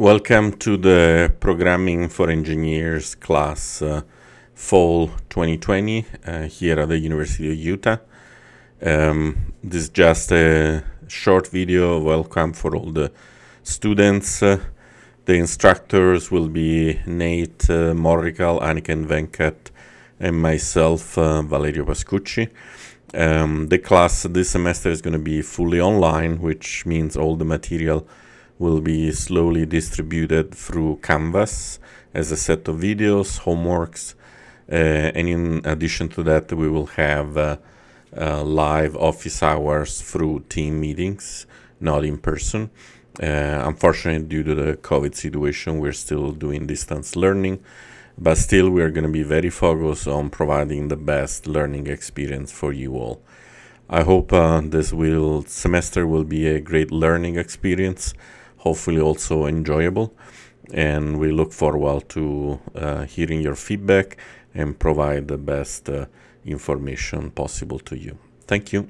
Welcome to the Programming for Engineers class uh, Fall 2020 uh, here at the University of Utah. Um, this is just a short video welcome for all the students. Uh, the instructors will be Nate uh, Morrigal, Aniken Venkat, and myself, uh, Valerio Pascucci. Um, the class this semester is going to be fully online, which means all the material will be slowly distributed through Canvas as a set of videos, homeworks, uh, and in addition to that, we will have uh, uh, live office hours through team meetings, not in person. Uh, unfortunately, due to the COVID situation, we're still doing distance learning, but still, we're going to be very focused on providing the best learning experience for you all. I hope uh, this will semester will be a great learning experience hopefully also enjoyable. And we look forward to uh, hearing your feedback and provide the best uh, information possible to you. Thank you.